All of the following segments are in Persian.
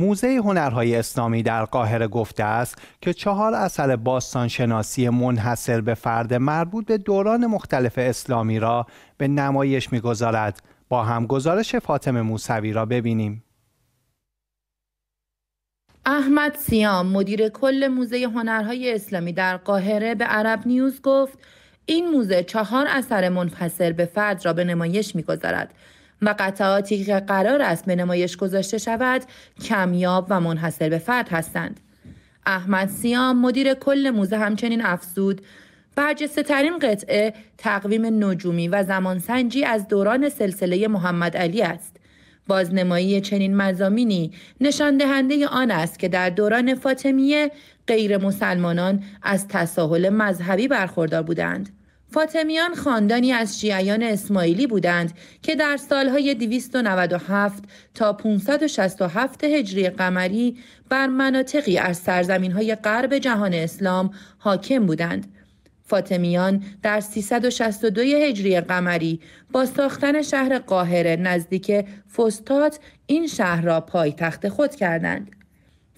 موزه هنرهای اسلامی در قاهره گفته است که چهار اثر باستانشناسی منحصر به فرد مربوط به دوران مختلف اسلامی را به نمایش میگذارد با هم گزارش فاطمه موسوی را ببینیم احمد سیام مدیر کل موزه هنرهای اسلامی در قاهره به عرب نیوز گفت این موزه چهار اثر منفصل به فرد را به نمایش میگذارد و قطعاتی که قرار است به نمایش گذاشته شود کمیاب و منحصر به فرد هستند احمد سیام مدیر کل موزه همچنین افزود برجسته ترین قطعه تقویم نجومی و زمانسنجی از دوران سلسله محمد علی است بازنمایی چنین مزامینی نشان دهنده آن است که در دوران فاطمیه غیر مسلمانان از تساهل مذهبی برخوردار بودند فاطمیان خاندانی از شیعیان اسماعیلی بودند که در سالهای 297 تا 567 هجری قمری بر مناطقی از سرزمینهای غرب جهان اسلام حاکم بودند. فاطمیان در 362 هجری قمری با ساختن شهر قاهره نزدیک فستات این شهر را پایتخت خود کردند.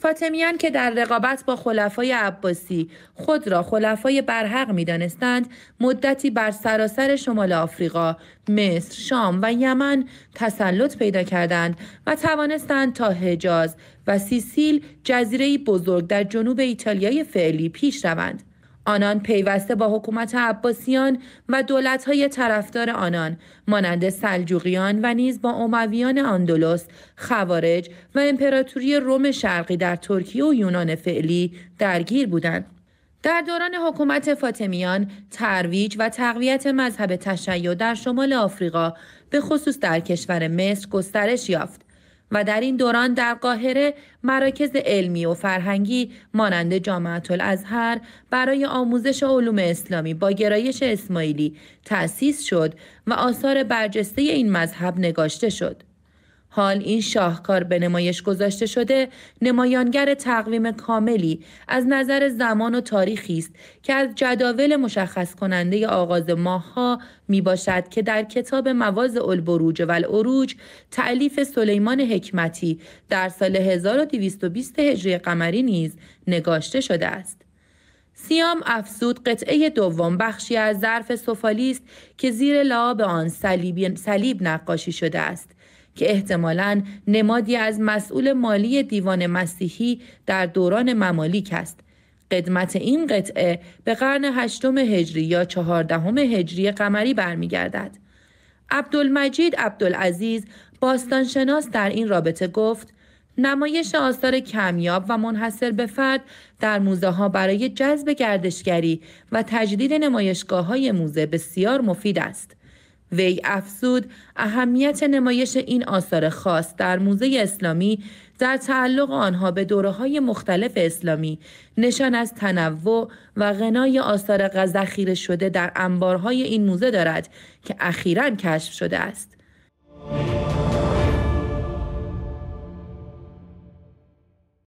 فاطمیان که در رقابت با خلفای عباسی خود را خلفای برحق می دانستند، مدتی بر سراسر شمال آفریقا، مصر، شام و یمن تسلط پیدا کردند و توانستند تا حجاز و سیسیل جزیره بزرگ در جنوب ایتالیای فعلی پیش روند. آنان پیوسته با حکومت عباسیان و دولتهای طرفدار آنان مانند سلجوقیان و نیز با امویان آندولوس، خوارج و امپراتوری روم شرقی در ترکیه و یونان فعلی درگیر بودند در دوران حکومت فاطمیان ترویج و تقویت مذهب تشیع در شمال آفریقا به خصوص در کشور مصر گسترش یافت و در این دوران در قاهره مراکز علمی و فرهنگی مانند جامعه الازهر برای آموزش علوم اسلامی با گرایش اسماعیلی تأسیس شد و آثار برجسته این مذهب نگاشته شد. حال این شاهکار به نمایش گذاشته شده نمایانگر تقویم کاملی از نظر زمان و تاریخی است که از جداول مشخص کننده آغاز ها می باشد که در کتاب مواز البروج و العروج تعلیف سلیمان حکمتی در سال 1220 هجری قمری نیز نگاشته شده است. سیام افزود قطعه دوم بخشی از ظرف سفالی است که زیر لعاب آن صلیب نقاشی شده است که احتمالا نمادی از مسئول مالی دیوان مسیحی در دوران ممالیک است قدمت این قطعه به قرن هشتم هجری یا چهاردهم هجری قمری برمیگردد عبدالمجید عبدالعزیز باستانشناس در این رابطه گفت نمایش آثار کمیاب و منحصر به فرد در موزه ها برای جذب گردشگری و تجدید نمایشگاه های موزه بسیار مفید است. وی افزود اهمیت نمایش این آثار خاص در موزه اسلامی در تعلق آنها به دوره های مختلف اسلامی نشان از تنوع و غنای آثار ذخیره شده در انبارهای این موزه دارد که اخیرا کشف شده است.